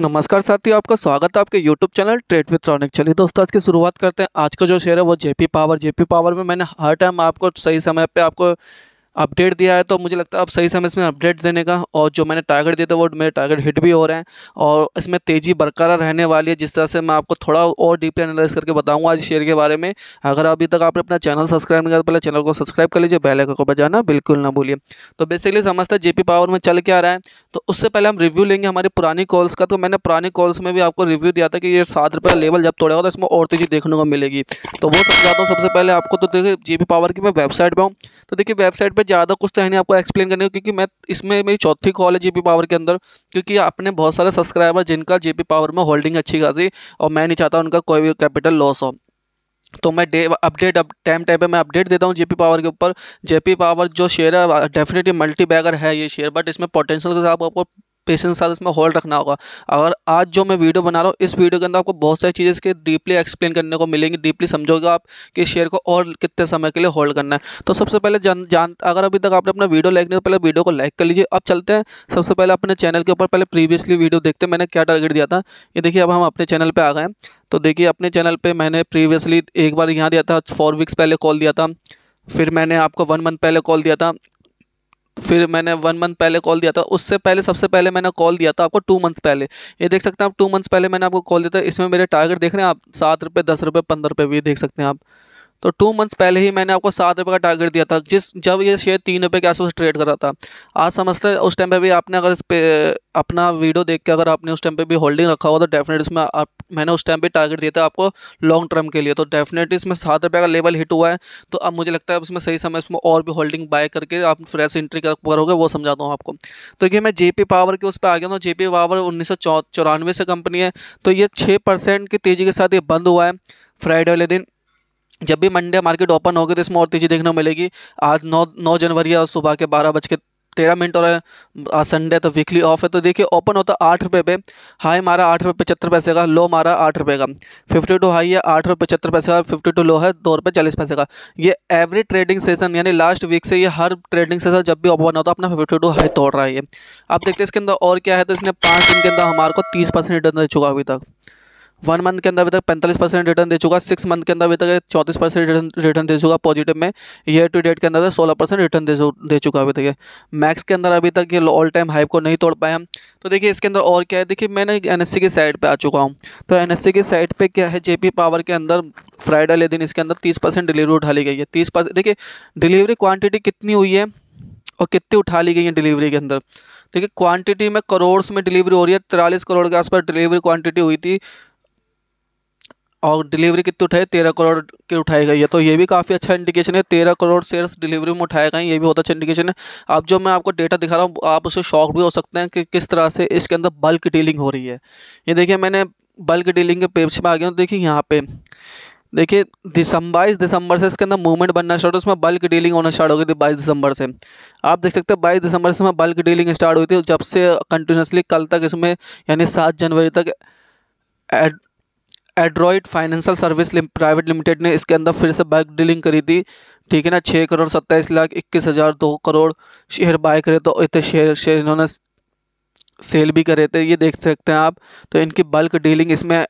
नमस्कार साथियों आपका स्वागत है आपके YouTube channel trade with Ronik चलिए दोस्तों आज की शुरुआत करते हैं आज का जो शेयर है वो जेपी पावर जेपी पावर में मैंने हर टाइम आपको सही समय पे आपको अपडेट दिया है तो मुझे लगता है अब सही समय इसमें अपडेट देने का और जो मैंने टारगेट दिया था वो मेरे टारगेट हिट भी हो रहे हैं और इसमें तेज़ी बरकरार रहने वाली है जिस तरह से मैं आपको थोड़ा और डीपली एनालाइज करके बताऊँगा आज शेयर के बारे में अगर अभी तक आपने अपना चैनल सब्सक्राइब नहीं किया तो पहले चैनल को सब्सक्राइब कर लीजिए बेल को बजाना बिल्कुल ना भूलिए तो बेसिकली समझते है जेपी पावर में चल के आ रहा है तो उससे पहले हम रिव्यू लेंगे हमारे पुरानी कॉल्स का तो मैंने पुरानी कॉल्स में भी आपको रिव्यू दिया था कि ये सात रुपये लेवल जब तोड़ेगा तो इसमें और तेज़ी देखने को मिलेगी तो वो समझाता हूँ सबसे पहले आपको तो देखिए जे पावर की मैं वेबसाइट पर हूँ तो देखिए वेबसाइट पर ज़्यादा कुछ तो है नहीं आपको एक्सप्लेन करने को क्योंकि मैं इसमें मेरी चौथी कॉल है जे पावर के अंदर क्योंकि आपने बहुत सारे सब्सक्राइबर जिनका जेपी पावर में होल्डिंग अच्छी खासी और मैं नहीं चाहता उनका कोई भी कैपिटल लॉस हो तो मैं day update up time time पे मैं अपडेट देता हूँ जेपी पावर के ऊपर जेपी पावर जो शेयर है डेफिनेटली मल्टी बैगर है ये शेयर बट इसमें पोटेंशियल के साथ आपको पेशेंस साथ इसमें होल्ड रखना होगा अगर आज जो मैं वीडियो बना रहा हूँ इस वीडियो के अंदर आपको बहुत सारी चीज़ें इसके डीपली एक्सप्लेन करने को मिलेंगी डीपली समझोगे आप कि शेयर को और कितने समय के लिए होल्ड करना है तो सबसे पहले जान जान अगर अभी तक आपने अपना वीडियो लाइक नहीं तो पहले वीडियो को लाइक कर लीजिए अब चलते हैं सबसे पहले अपने चैनल के ऊपर पहले प्रीवियसली वीडियो देखते मैंने क्या टारगेट दिया था ये देखिए अब हम अपने चैनल पर आ गए हैं तो देखिए अपने चैनल पर मैंने प्रीवियसली एक बार यहाँ दिया था फोर वीक्स पहले कॉल दिया था फिर मैंने आपको वन मंथ पहले कॉल दिया था फिर मैंने वन मंथ पहले कॉल दिया था उससे पहले सबसे पहले मैंने कॉल दिया था आपको टू मंथ्स पहले ये देख सकते हैं आप टू मंथ्स पहले मैंने आपको कॉल दिया था इसमें मेरे टारगेट देख रहे हैं आप सात रुपये दस रुपये पंद्रह रुपये भी देख सकते हैं आप तो टू मंथ्स पहले ही मैंने आपको सात रुपये का टारगेट दिया था जिस जब ये शेयर तीन रुपये के आसपास ट्रेड कर रहा था आज समझते हैं उस टाइम पे भी आपने अगर इस पे अपना वीडियो देख के अगर आपने उस टाइम पे भी होल्डिंग रखा हुआ तो डेफिनेटली इसमें आप मैंने उस टाइम पे टारगेट दिया था आपको लॉन्ग टर्म के लिए तो डेफिनेटली इसमें सात रुपये का लेवल हिट हुआ है तो अब मुझे लगता है इसमें सही समय इसमें और भी होल्डिंग बाय करके आप फ्रेश एंट्री करोगे वो समझाता हूँ आपको तो ये मैं जे पावर के उस पर आ गया हूँ जे पावर उन्नीस से कंपनी है तो ये छः की तेज़ी के साथ ये बंद हुआ है फ्राइडे वाले दिन जब भी मंडे मार्केट ओपन होगी तो इसमें और तेज़ी देखने को मिलेगी आज नौ नौ जनवरी और सुबह के बारह बज के तेरह मिनट और आज संडे तो वीकली ऑफ है तो देखिए ओपन होता आठ रुपये पे हाई मारा आठ रुपये पचहत्तर पैसे का लो मारा आठ रुपये का फिफ्टी टू हाई है आठ रुपये पचहत्तर पैसे का फिफ्टी टू लो है दो रुपये चालीस पैसे का ये एवरी ट्रेडिंग सेशन यानी लास्ट वीक से ये हर ट्रेडिंग सेशन जब भी ओपन होता है तो अपना फिफ्टी टू हाई तोड़ रहा है ये देखते हैं इसके अंदर और क्या है तो इसने पाँच दिन के अंदर हमारे को तीस परसेंट रिटर्न दे चुका अभी तक वन मंथ के अंदर अभी तक पैंतालीस परसेंट रिटर्न दे चुका सिक्स मंथ के अंदर अभी तक चौतीस परसेंट रिटर्न रिटर्न दे चुका पॉजिटिव में ईयर टू डेट के अंदर सोलह परसेंट रिटर्न दे चुका अभी तक मैक्स के अंदर अभी तक ये ऑल टाइम हाइप को नहीं तोड़ पाए हम तो देखिए इसके अंदर और क्या है देखिए मैंने एन की साइड पर आ चुका हूँ तो एन की साइड पर क्या है जे पावर के अंदर फ्राइडे वाले दिन इसके अंदर तीस परसेंट डिलीवरी उठा ली गई है तीस परसेंट देखिए डिलीवरी क्वान्टिटी कितनी हुई है और कितनी उठा ली गई है डिलीवरी के अंदर देखिए क्वांटिटी में करोड़ में डिलीवरी हो रही है तिरालीस करोड़ के आसपास डिलीवरी क्वांटिटी हुई थी और डिलीवरी कितनी उठाई तेरह करोड़ की उठाई गई है तो ये भी काफ़ी अच्छा इंडिकेशन है तेरह करोड़ शेयर्स डिलीवरी में उठाए गए हैं ये भी बहुत अच्छा इंडिकेशन है अब जो मैं आपको डेटा दिखा रहा हूँ आप उसे शॉक भी हो सकते हैं कि किस तरह से इसके अंदर बल्क डीलिंग हो रही है ये देखिए मैंने बल्क डीलिंग के पेज में आ गया हूँ देखिए यहाँ पे देखिए दिसंबर बाईस दिसंबर से इसके अंदर मूवमेंट बनना स्टार्ट हुआ उसमें बल्क डीलिंग होना स्टार्ट हो गई थी बाईस दिसंबर से आप देख सकते हैं बाईस दिसंबर से मैं बल्क डीलिंग स्टार्ट हुई थी जब से कंटिन्यूसली कल तक इसमें यानी सात जनवरी तक एड्रॉइड फाइनेंशियल सर्विस प्राइवेट लिमिटेड ने इसके अंदर फिर से बाइक डीलिंग करी थी ठीक है ना छः करोड़ सत्ताईस लाख इक्कीस हज़ार दो करोड़ शेयर बाय करे तो इतने शेयर शेयर इन्होंने सेल भी करे थे ये देख सकते हैं आप तो इनकी बल्क डीलिंग इसमें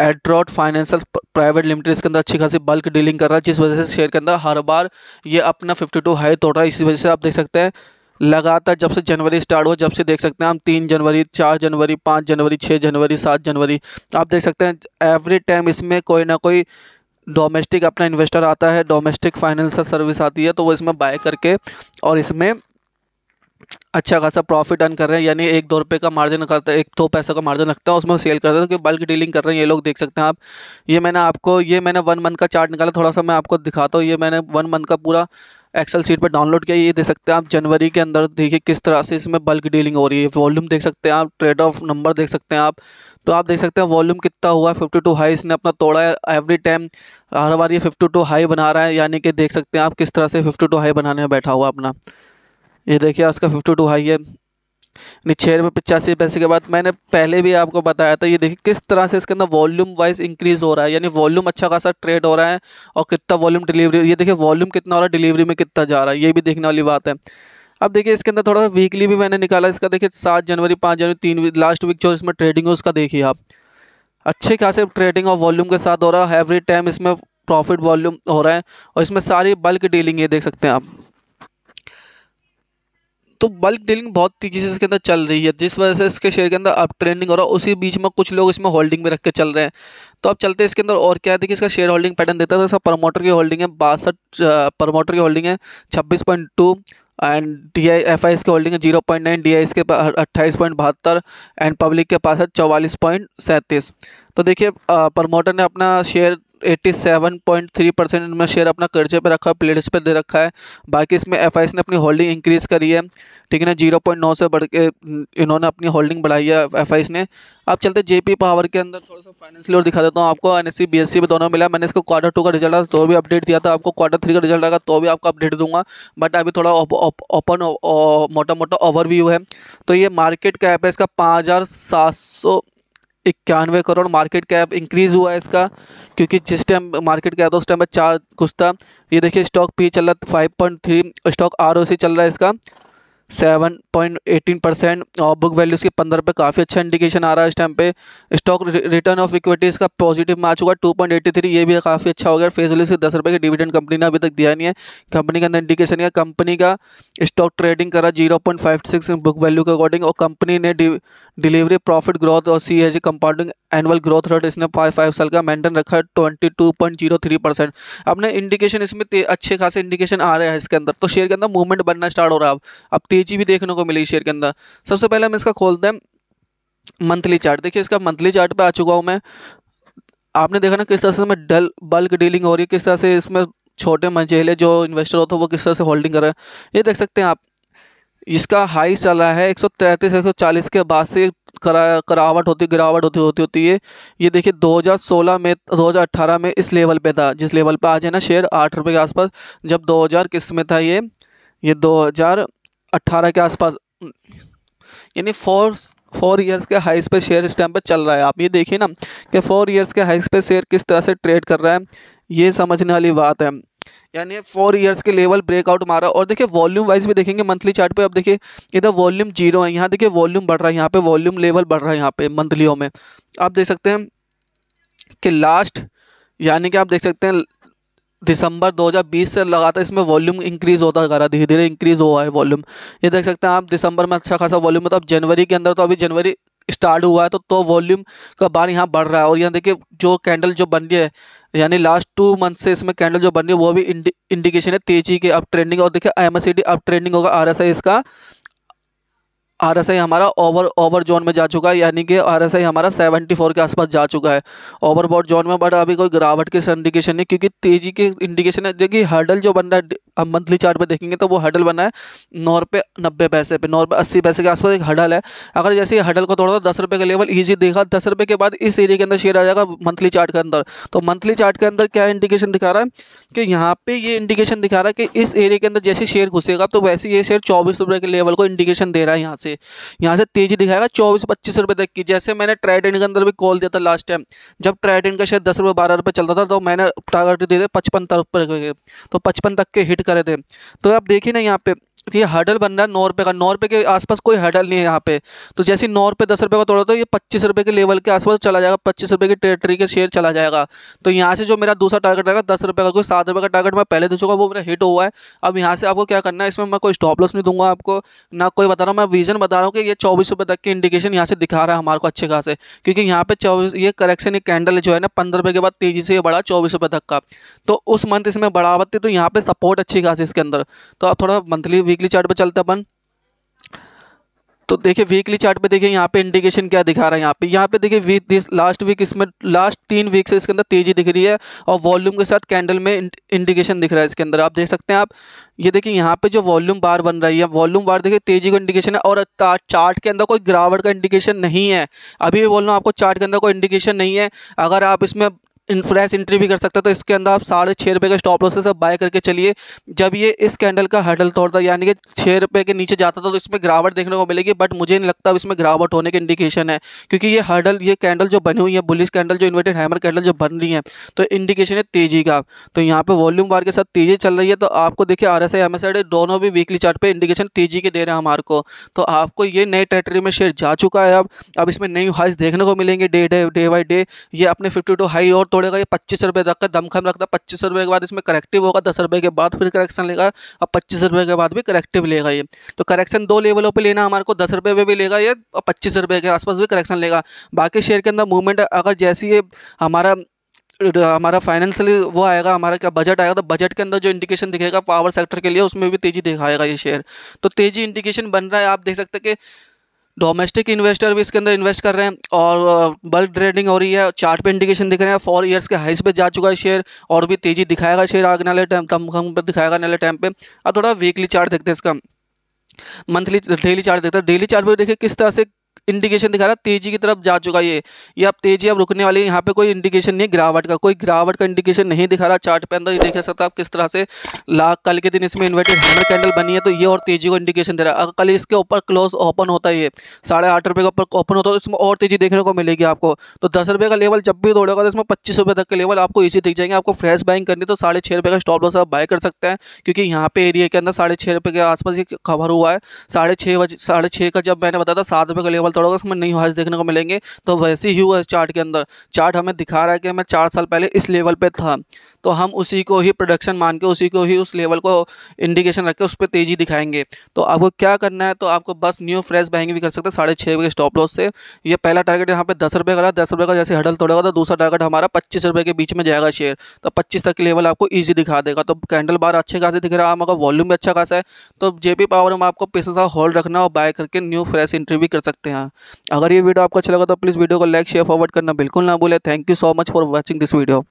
एड्रॉड फाइनेंशियल प्राइवेट लिमिटेड इसके अंदर अच्छी खासी बल्क डीलिंग कर रहा है जिस वजह से शेयर के अंदर हर बार ये अपना फिफ्टी टू हाई तोड़ रहा है इसी वजह से आप देख सकते हैं लगातार जब से जनवरी स्टार्ट हुआ जब से देख सकते हैं हम तीन जनवरी चार जनवरी पाँच जनवरी छः जनवरी सात जनवरी आप देख सकते हैं एवरी टाइम इसमें कोई ना कोई डोमेस्टिक अपना इन्वेस्टर आता है डोमेस्टिक फाइनेंशियल सर्विस आती है तो वो इसमें बाय करके और इसमें अच्छा खासा प्रॉफिट अर्न कर रहे हैं यानी एक दो रुपये का मार्जिन करता है एक दो पैसे का मार्जिन रखता है उसमें सेल करता है क्योंकि बल्क डीलिंग कर रहे हैं ये लोग देख सकते हैं आप ये मैंने आपको ये मैंने वन मंथ का चार्ट निकाला थोड़ा सा मैं आपको दिखाता हूँ ये मैंने वन मंथ का पूरा एक्सेल सीट पर डाउनलोड किया ये देख सकते हैं आप जनवरी के अंदर देखिए किस तरह से इसमें बल्क डीलिंग हो रही है वॉल्यूम देख सकते हैं आप ट्रेड ऑफ नंबर देख सकते हैं आप तो आप देख सकते हैं वॉल्यूम कितना हुआ है फिफ्टी टू हाई इसने अपना तोड़ा है एवरी टाइम हर बार ये फिफ्टी टू हाई बना रहा है यानी कि देख सकते हैं आप किस तरह से फिफ्टी टू हाई बनाने में बैठा हुआ अपना ये देखिए उसका फिफ्टी टू हाई है छः रुपये पचासी पैसे के बाद मैंने पहले भी आपको बताया था ये देखिए किस तरह से इसके अंदर वॉल्यूम वाइज इंक्रीज़ हो रहा है यानी वॉल्यूम अच्छा खासा ट्रेड हो रहा है और कितना वॉल्यूम डिलीवरी ये देखिए वॉल्यूम कितना हो रहा है डिलीवरी में कितना जा रहा है ये भी देखने वाली बात है अब देखिए इसके अंदर थोड़ा सा वीकली भी मैंने निकाला इसका देखिए सात जनवरी पाँच जनवरी तीन वीक लास्ट वीक जो इसमें ट्रेडिंग है उसका देखिए आप अच्छे खासे ट्रेडिंग और वॉल्यूम के साथ हो रहा है एवरी टाइम इसमें प्रॉफिट वॉल्यूम हो रहा है और इसमें सारी बल्क डीलिंग ये देख सकते हैं आप तो बल्क डीलिंग बहुत तेजी से इसके अंदर चल रही है जिस वजह से इसके शेयर के अंदर अप ट्रेंडिंग हो रहा है उसी बीच में कुछ लोग इसमें होल्डिंग में रख के चल रहे हैं तो अब चलते हैं इसके अंदर और क्या है देखिए इसका शेयर होल्डिंग पैटर्न देता था तो इसका प्रमोटर की होल्डिंग है बासठ प्रमोटर की होल्डिंग है छब्बीस point two and D I F I इसकी होल्डिंग है zero point nine D I इसके अट्ठाईस पॉइंट बहत्तर एंड पब्लिक के पास है चौवालीस पॉइंट सैंतीस तो देखिए प्रमोटर ने अपना शेयर 87.3 परसेंट इनमें शेयर अपना कर्जे पर रखा है प्लेट्स पर दे रखा है बाकी इसमें एफ ने अपनी होल्डिंग इंक्रीज़ करी है ठीक है ना जीरो पॉइंट नौ से बढ़ के इन्होंने अपनी होल्डिंग बढ़ाई है एफ ने अब चलते पी पावर के अंदर थोड़ा सा फाइनेंशियल और दिखा देता हूँ आपको एन एस सी में दोनों मिला मैंने इसको क्वार्टर टू का रिजल्ट आया तो भी अपडेट दिया था आपको क्वार्टर थ्री का रिजल्ट आएगा तो भी आपको अपडेट दूंगा बट अभी थोड़ा ओपन मोटा मोटा ओवरव्यू है तो ये मार्केट कैप है इसका पाँच हज़ार सात सौ इक्यानवे करोड़ मार्केट कैप इंक्रीज़ हुआ है इसका क्योंकि जिस टाइम मार्केट कैप था उस टाइम में चार कुछ था ये देखिए स्टॉक पी चल रहा है five point three stock R चल रहा है इसका सेवन पॉइंट एटीन परसेंट और बुक वैल्यूज़ के पंद्रह पे काफ़ी अच्छा इंडिकेशन आ रहा है इस टाइम पे स्टॉक रिटर्न ऑफ इक्विटीज़ का पॉजिटिव मार्च हुआ टू पॉइंट एटी थ्री ये भी काफ़ी अच्छा हो गया फेस वैल्यू से दस रुपये की डिविडेंड कंपनी ने अभी तक दिया नहीं है कंपनी के अंदर इंडिकेशन है कंपनी का स्टॉक ट्रेडिंग करा zero point five six book value के अकॉर्डिंग और कंपनी ने डिलीवरी प्रॉफिट ग्रोथ और C H compounding annual growth rate इसने फाइव फाइव साल का मेंटेन रखा है twenty two point zero three percent अपने इंडिकेशन इसमें अच्छे खासे इंडिकेशन आ रहे हैं इसके अंदर तो शेयर के अंदर मूवमेंट बनना स्टार्ट हो रहा है अब अब तेजी भी देखने को मिली शेयर के अंदर सबसे पहले हम इसका खोलते हैं मंथली चार्ट देखिए इसका मंथली चार्ट पे आ चुका हूँ मैं आपने देखा ना किस तरह से इसमें डल बल्क डीलिंग हो रही है किस तरह से इसमें छोटे मंझेले जो इन्वेस्टर होते हैं वो किस तरह से होल्डिंग कर रहे हैं ये देख सकते हैं आप इसका हाई चला है एक सौ तैंतीस एक सौ चालीस के बाद से करा करावट होती गिरावट होती होती होती है ये देखिए 2016 में 2018 में इस लेवल पे था जिस लेवल पे आज है ना शेयर आठ रुपये के आसपास जब 2000 किस में था ये ये 2018 के आसपास यानी फोर फोर ईयर्स के हाइस पे शेयर इस टाइम पर चल रहा है आप ये देखिए ना कि फोर ईयर्स के हाइस पे शेयर किस तरह से ट्रेड कर रहा है ये समझने वाली बात है यानी फोर ईयर्स के लेवल ब्रेकआउट मारा और देखिए वॉल्यूम वाइज भी देखेंगे मंथली चार्ट पे अब देखिए इधर वॉल्यूम जीरो है यहाँ देखिए वॉल्यूम बढ़ रहा है यहाँ पे वॉल्यूम लेवल बढ़ रहा है यहाँ पे मंथलियों में आप देख सकते हैं कि लास्ट यानी कि आप देख सकते हैं दिसंबर 2020 से लगातार इसमें वॉल्यूम इंक्रीज़ होता जा रहा धीरे धीरे इंक्रीज़ हुआ है वॉल्यूम ये देख सकते हैं आप दिसंबर में अच्छा खासा वॉल्यूम मतलब तो अब जनवरी के अंदर तो अभी जनवरी स्टार्ट हुआ है तो तो वॉल्यूम का बार यहाँ बढ़ रहा है और यहाँ देखिए जो कैंडल जो बन रही है यानी लास्ट टू मंथ से इसमें कैंडल जो बन रही है वो भी इंडिकेशन है तेजी के अप ट्रेंडिंग और देखिए एम अप ट्रेंडिंग होगा आर इसका आर एस आई हमारा ओवर ओवर जोन में जा चुका है यानी कि आर एस आई हमारा सेवेंटी फोर के आसपास जा चुका है ओवरबॉट जोन में बट अभी कोई गिरावट के इंडिकेशन नहीं क्योंकि तेजी के इंडिकेशन है देखिए हर्डल जो बन रहा है मंथली चार्ट पे देखेंगे तो वो हर्डल बना है नौ रुपये नब्बे पैसे पे नौ रुपये अस्सी पैसे के आसपास एक हर्डल है अगर जैसे हर्डल को तोड़ा दस रुपये का लेवल ईजी देखा दस रुपये के बाद इस एरिया के अंदर शेयर आ जाएगा मंथली चार्ट के अंदर तो मंथली चार्ट के अंदर क्या इंडिकेशन दिखा रहा है कि यहाँ पे ये इंडिकेशन दिखा रहा है कि इस एरिया के अंदर जैसे शेयर घुसेगा तो वैसे ये शेयर चौबीस रुपये के लेवल को इंडिकेशन दे रहा है यहाँ से से यहाँ से तेजी दिखाएगा चौबीस पच्चीस रुपये तक की जैसे मैंने ट्राइडेंट के अंदर भी कॉल दिया था लास्ट टाइम जब ट्राइडेंट का शेयर दस रुपये बारह रुपये चलता था तो मैंने टारगेट दिए पचपन रुपये के तो पचपन तक के हिट करे थे तो आप देखिए ना यहाँ पे तो ये हर्डल बन रहा है नौ रुपये का नौ रुपये के आसपास कोई हर्डल नहीं है यहाँ पे तो जैसे नौ रुपये दस रुपये का तोड़ा तो ये पच्चीस रुपये के लेवल के आसपास चला जाएगा पच्चीस रुपये की टेरेटरी के शेयर चला जाएगा तो यहाँ से जो मेरा दूसरा टारगेट रहेगा दस रुपये का कोई सात रुपये का टारगेट मैं पहले दे चुका वो मेरा हिट हुआ है अब यहाँ से आपको क्या करना है इसमें मैं कोई स्टॉप लॉस नहीं दूंगा आपको ना कोई बता रहा हूँ मैं विजन बता रहा हूँ कि ये चौबीस रुपये तक की इंडिकेशन यहाँ से दिखा रहा है हमारे को अच्छे खासे क्योंकि यहाँ पे चौबीस ये करेक्शन एक कैंडल जो है ना पंद्रह रुपये के बाद तेजी से ये बढ़ा चौबीस रुपये तक का तो उस मंथ इसमें बढ़ावत थी तो यहाँ पे सपोर्ट अच्छी खासी इसके अंदर तो आप थोड़ा मंथली वीकली चार्ट पे चलते अपन तो देखिए वीकली चार्ट पे देखिए यहाँ पे इंडिकेशन क्या दिखा रहा है यहाँ पे यहाँ पे देखिए वीक दिस लास्ट वीक इसमें लास्ट तीन वीक से इसके अंदर तेजी दिख रही है और वॉल्यूम के साथ कैंडल में इंडिकेशन दिख रहा है इसके अंदर आप देख सकते हैं आप ये देखिए यहाँ पे जो वॉल्यूम बार बन रही है वॉल्यूम बार देखिए तेजी का इंडिकेशन है और चार्ट के अंदर कोई गिरावट का इंडिकेशन नहीं है अभी भी बोल रहा हूँ आपको चार्ट के अंदर कोई इंडिकेशन नहीं है अगर आप इसमें फ्लैश एंट्री भी कर सकता है तो इसके अंदर आप साढ़े छः रुपये का स्टॉप लॉस से बाय करके चलिए जब ये इस कैंडल का हडल तोड़ता यानी कि छः रुपये के नीचे जाता था तो इसमें गिरावट देखने को मिलेगी बट मुझे नहीं लगता इसमें गिरावट होने के इंडिकेशन है क्योंकि ये हडल ये कैंडल जो बनी हुई है बुलिस कैंडल जो इन्वर्टेड हैमर कैंडल जो बन रही है तो इंडिकेशन है तेजी का तो यहाँ पर वॉल्यूम बार के साथ तेजी चल रही है तो आपको देखिए R S I M S I दोनों भी वीकली चार्ट इंडिकेशन तेजी के दे रहे हैं हमारे को तो आपको ये नए टेरेटरी में शेयर जा चुका है अब अब इसमें नई हाइस देखने को मिलेंगे day day day by day ये अपने फिफ्टी टू हाई और तोड़ेगा ये पच्चीस रुपये रख कर दमखम रखता है पच्चीस रुपये के बाद इसमें करेक्टिव होगा दस रुपये के बाद फिर करेक्शन लेगा और पच्चीस रुपये के बाद भी करेक्टिव लेगा ये तो करेक्शन दो लेवलों पर लेना हमारे को दस रुपये में भी लेगा ये और पच्चीस रुपये के आसपास भी करेक्शन लेगा बाकी शेयर के अंदर मूवमेंट अगर जैसी ये हमारा हमारा फाइनेंशियल वो आएगा हमारा क्या बजट आएगा तो बजट के अंदर जो इंडिकेशन दिखेगा पावर सेक्टर के लिए उसमें भी तेज़ी दिखाएगा ये शेयर तो तेज़ी इंडिकेशन बन रहा है आप देख सकते हैं कि डोमेस्टिक इन्वेस्टर भी इसके अंदर इन्वेस्ट कर रहे हैं और बल्क ट्रेडिंग हो रही है चार्ट पे इंडिकेशन दिख रहे हैं फोर ईयर्स के हाइस पे जा चुका है शेयर और भी तेजी दिखाएगा शेयर आगने वाले टाइम कम कम पर दिखाएगा नाले टाइम पे अब थोड़ा वीकली चार्ट देखते हैं इसका मंथली डेली चार्ट देखते हैं डेली चार्ट पर देखिए किस तरह से इंडिकेशन दिखा रहा है तेजी की तरफ जा चुका ये ये अब तेजी अब रुकने वाली है यहाँ पे कोई इंडिकेशन नहीं है गिरावट का कोई गिरावट का इंडिकेशन नहीं दिखा रहा चार्ट पे अंदर ये देख सकते आप किस तरह से लाख कल के दिन इसमें इन्वर्टेड हैमर कैंडल बनी है तो ये और तेजी को इंडिकेशन दे रहा है कल इसके ऊपर क्लोज ओपन होता है ये साढ़े आठ रुपये का ऊपर ओपन होता है तो इसमें और तेजी देखने को मिलेगी आपको तो दस रुपये का लेवल जब भी दौड़ेगा तो इसमें पच्चीस रुपये तक के लेवल आपको इसी दिख जाएंगे आपको फ्रेश बाइंग करनी तो साढ़े छः रुपये का स्टॉप लॉस आप बाय कर सकते हैं क्योंकि यहाँ पे एरिया के अंदर साढ़े छः रुपये के आसपास ये खबर हुआ है साढ़े छः बजे साढ़े छः का जब मैंने बताया था सात रुपये का लेवल थोड़ा अगस्त में न्यू हाइस देखने को मिलेंगे तो वैसे ही हुआ इस चार्ट के अंदर चार्ट हमें दिखा रहा है कि हमें चार साल पहले इस लेवल पर था तो हम उसी को ही प्रोडक्शन मान के उसी को ही उस लेवल को इंडिकेशन रख के उस पर तेज़ी दिखाएंगे तो आपको क्या करना है तो आपको बस न्यू फ्रेश बहेंगे भी कर सकते हैं साढ़े छः बजे स्टॉप लॉस से ये पहला टारगेट यहाँ पे दस रुपये का रहा दस रुपये का जैसे हडल तोड़ेगा तो दूसरा टारगेट हमारा पच्चीस रुपये के बीच में जाएगा शेयर तो पच्चीस तक लेवल आपको ईजी दिखा देगा तो कैंडल बार अच्छे खासे दिख रहा है हमारा वॉल्यूम भी अच्छा खासा है तो जेपी पावर में आपको पैसा होल्ड रखना और बाय करके न्यू फ्रेश इंट्री भी कर सकते हैं करना अगर ये वीडियो आपको अच्छा लगा तो प्लीज़ वीडियो को लाइक शेयर फॉरवर्ड करना बिल्कुल ना भूलें thank you so much for watching this video